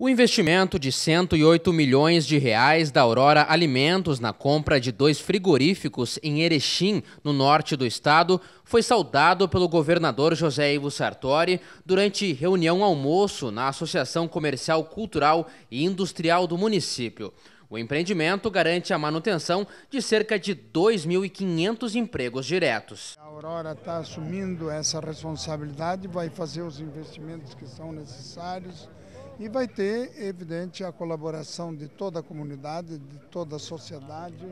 O investimento de 108 milhões de reais da Aurora Alimentos na compra de dois frigoríficos em Erechim, no norte do estado, foi saudado pelo governador José Ivo Sartori durante reunião almoço na Associação Comercial Cultural e Industrial do município. O empreendimento garante a manutenção de cerca de 2.500 empregos diretos. Aurora está assumindo essa responsabilidade, vai fazer os investimentos que são necessários e vai ter, evidente, a colaboração de toda a comunidade, de toda a sociedade,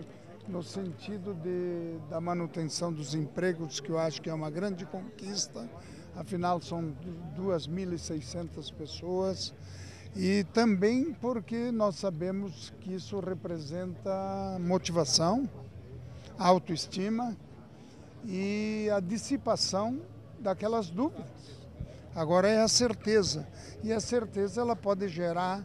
no sentido de, da manutenção dos empregos, que eu acho que é uma grande conquista, afinal são 2.600 pessoas, e também porque nós sabemos que isso representa motivação, autoestima, e a dissipação daquelas dúvidas. Agora é a certeza. E a certeza ela pode gerar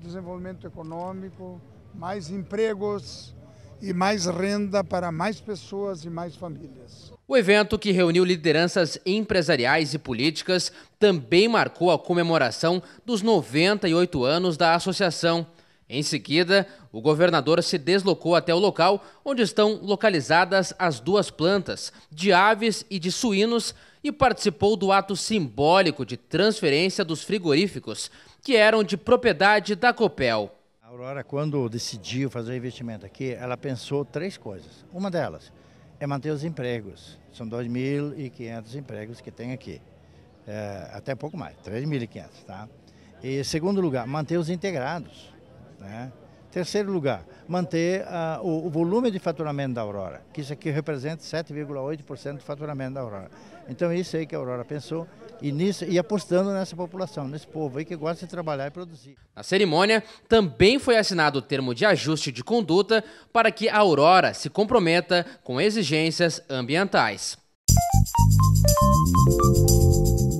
desenvolvimento econômico, mais empregos e mais renda para mais pessoas e mais famílias. O evento, que reuniu lideranças empresariais e políticas, também marcou a comemoração dos 98 anos da associação. Em seguida, o governador se deslocou até o local onde estão localizadas as duas plantas, de aves e de suínos, e participou do ato simbólico de transferência dos frigoríficos, que eram de propriedade da Copel. A Aurora, quando decidiu fazer o investimento aqui, ela pensou três coisas. Uma delas é manter os empregos. São 2.500 empregos que tem aqui. É, até pouco mais, 3.500, tá? E segundo lugar, manter os integrados. Né? Terceiro lugar, manter uh, o, o, volume de faturamento da Aurora, que isso aqui representa 7,8% do faturamento da Aurora. Então é isso aí que a Aurora pensou e, nisso, e apostando nessa população, nesse povo aí que gosta de trabalhar e produzir. Na cerimônia, também foi assinado o termo de ajuste de conduta para que a Aurora se comprometa com exigências ambientais. Música